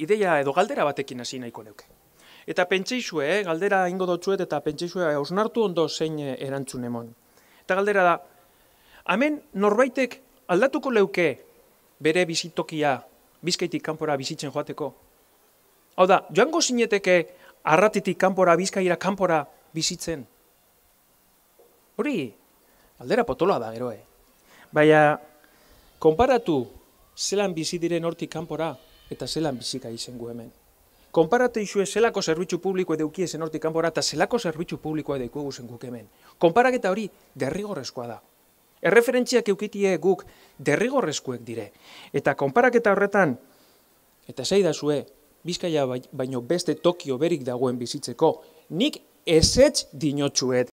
ideia edo galdera batekin hasi nahiko neuke. Eta pentsaizue, eh? galdera ingo dotzuet eta pentsaizue osnartu ondo zein eh, erantzun emon. Eta galdera da, hemen norbaitek aldatuko leuke bere bizitokia bizkaitik kanpora bizitzen joateko. Hau da, joango zineteke arratitik kanpora bizkaira kanpora bizitzen. Hori, aldera potoloa da, gero, eh? Baina, konparatu zelan bizi diren hortik kanpora, eta zelan bizika izen gu hemen. Konparatu izue zelako zerbitzu publiko eduki zen hortik kanbora eta zelako zerbitzu publikoa deuko zen guk hemen. Konparaketa hori derrigorrezkoa da. Erreferentziak eukitie guk derrigorrezkoek dire. Eta konparaketa horretan, eta zei zue, bizkaia bai, baino beste Tokio berik dagoen bizitzeko, nik ezetz dinotxuet,